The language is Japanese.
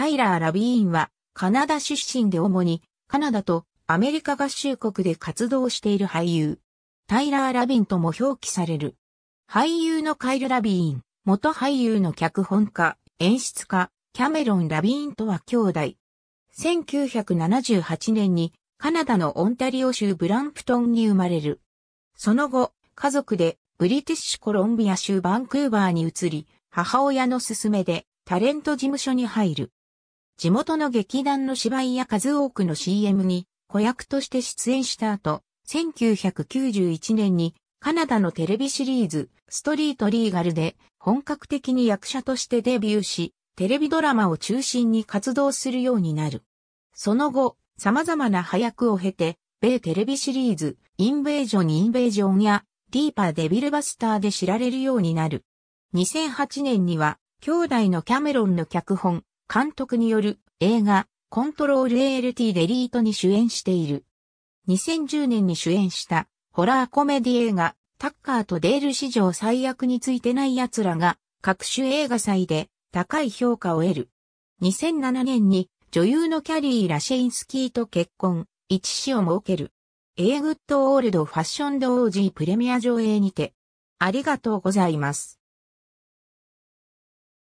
タイラー・ラビーンは、カナダ出身で主に、カナダとアメリカ合衆国で活動している俳優。タイラー・ラビンとも表記される。俳優のカイル・ラビーン、元俳優の脚本家、演出家、キャメロン・ラビーンとは兄弟。1978年にカナダのオンタリオ州ブランプトンに生まれる。その後、家族でブリティッシュコロンビア州バンクーバーに移り、母親の勧めでタレント事務所に入る。地元の劇団の芝居や数多くの CM に子役として出演した後、1991年にカナダのテレビシリーズストリートリーガルで本格的に役者としてデビューし、テレビドラマを中心に活動するようになる。その後、様々な配役を経て、米テレビシリーズ、インベージョン・インベージョンや、ディーパー・デビルバスターで知られるようになる。2008年には、兄弟のキャメロンの脚本、監督による映画コントロール ALT デリートに主演している。2010年に主演したホラーコメディ映画タッカーとデール史上最悪についてない奴らが各種映画祭で高い評価を得る。2007年に女優のキャリー・ラシェインスキーと結婚、一子を設ける。A グッドオールドファッションドオージープレミア上映にて。ありがとうございます。